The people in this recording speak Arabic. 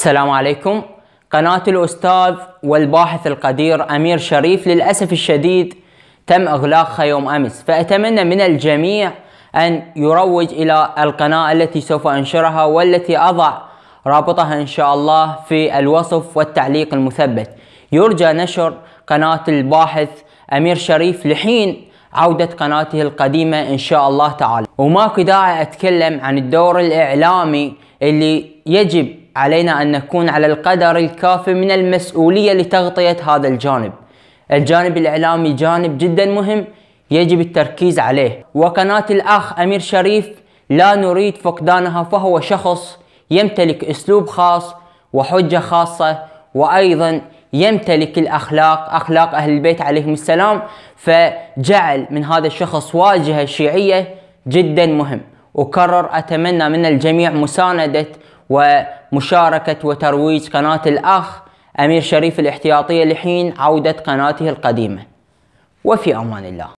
السلام عليكم قناة الأستاذ والباحث القدير أمير شريف للأسف الشديد تم إغلاقها يوم أمس فأتمنى من الجميع أن يروج إلى القناة التي سوف أنشرها والتي أضع رابطها إن شاء الله في الوصف والتعليق المثبت يرجى نشر قناة الباحث أمير شريف لحين عودة قناته القديمة إن شاء الله تعالى وماكو داعي أتكلم عن الدور الإعلامي اللي يجب علينا أن نكون على القدر الكافي من المسؤولية لتغطية هذا الجانب الجانب الإعلامي جانب جدا مهم يجب التركيز عليه وقناة الأخ أمير شريف لا نريد فقدانها فهو شخص يمتلك أسلوب خاص وحجة خاصة وأيضا يمتلك الأخلاق أخلاق أهل البيت عليهم السلام فجعل من هذا الشخص واجهة شيعية جدا مهم وكرر أتمنى من الجميع مساندة ومشاركة وترويج قناة الأخ أمير شريف الاحتياطية لحين عودة قناته القديمة وفي أمان الله